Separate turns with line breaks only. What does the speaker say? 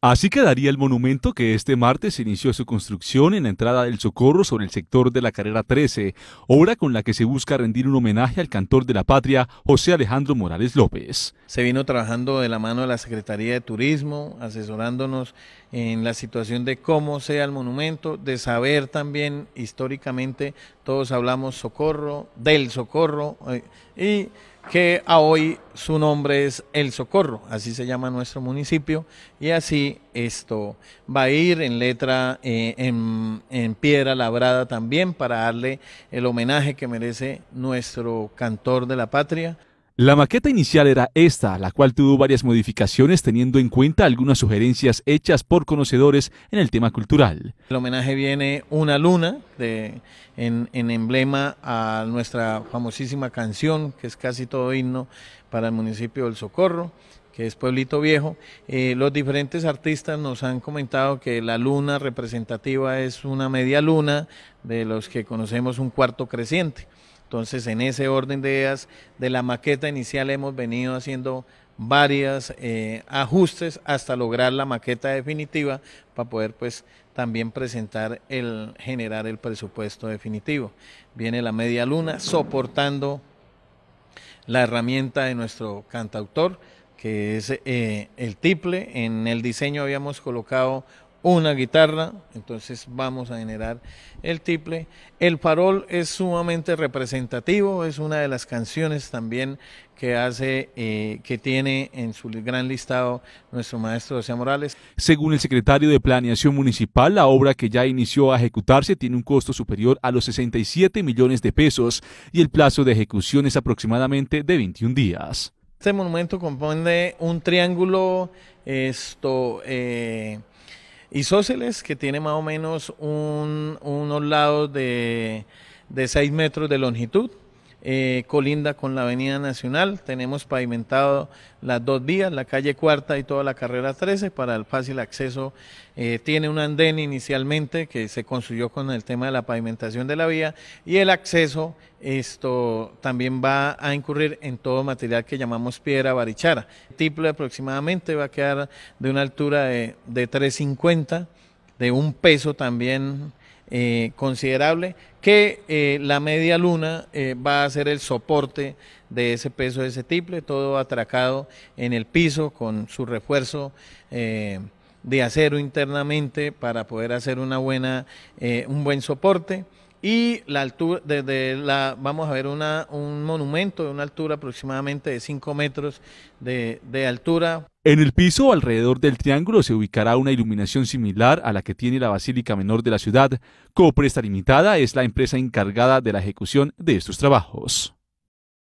Así quedaría el monumento que este martes inició su construcción en la entrada del Socorro sobre el sector de la carrera 13, obra con la que se busca rendir un homenaje al cantor de la patria, José Alejandro Morales López.
Se vino trabajando de la mano de la Secretaría de Turismo, asesorándonos en la situación de cómo sea el monumento, de saber también históricamente, todos hablamos Socorro, del Socorro, eh, y que a hoy su nombre es El Socorro, así se llama nuestro municipio, y así esto va a ir en letra, eh, en, piedra labrada también, para darle el homenaje que merece nuestro cantor de la patria,
la maqueta inicial era esta, la cual tuvo varias modificaciones teniendo en cuenta algunas sugerencias hechas por conocedores en el tema cultural.
El homenaje viene una luna en, emblema a nuestra famosísima canción, que es casi todo himno para el municipio del Socorro que es Pueblito Viejo. Eh, los diferentes artistas nos han comentado que la luna representativa es una media luna de los que conocemos un cuarto creciente. Entonces, en ese orden de ideas, de la maqueta inicial hemos venido haciendo varios eh, ajustes hasta lograr la maqueta definitiva para poder pues también presentar el generar el presupuesto definitivo. Viene la media luna soportando la herramienta de nuestro cantautor que es eh, el tiple. En el diseño habíamos colocado una guitarra, entonces vamos a generar el triple. El parol es sumamente representativo, es una de las canciones también que hace, eh, que tiene en su gran listado nuestro maestro José Morales.
Según el secretario de Planeación Municipal, la obra que ya inició a ejecutarse tiene un costo superior a los 67 millones de pesos y el plazo de ejecución es aproximadamente de 21 días.
Este monumento compone un triángulo esto, eh, Isóceles que tiene más o menos unos lados de, de 6 metros de longitud. Eh, colinda con la Avenida Nacional. Tenemos pavimentado las dos vías, la calle Cuarta y toda la carrera 13 para el fácil acceso. Eh, tiene un andén inicialmente que se construyó con el tema de la pavimentación de la vía y el acceso esto también va a incurrir en todo material que llamamos piedra barichara. El tipo aproximadamente va a quedar de una altura de, de 350 de un peso también eh, considerable, que eh, la media luna eh, va a ser el soporte de ese peso de ese tiple, todo atracado en el piso con su refuerzo de acero internamente para poder hacer una buena, un buen soporte. Y la altura, de la, vamos a ver un monumento de una altura aproximadamente de 5 metros de, de altura.
En el piso alrededor del triángulo se ubicará una iluminación similar a la que tiene la Basílica Menor de la ciudad. Copresta Limitada es la empresa encargada de la ejecución de estos trabajos.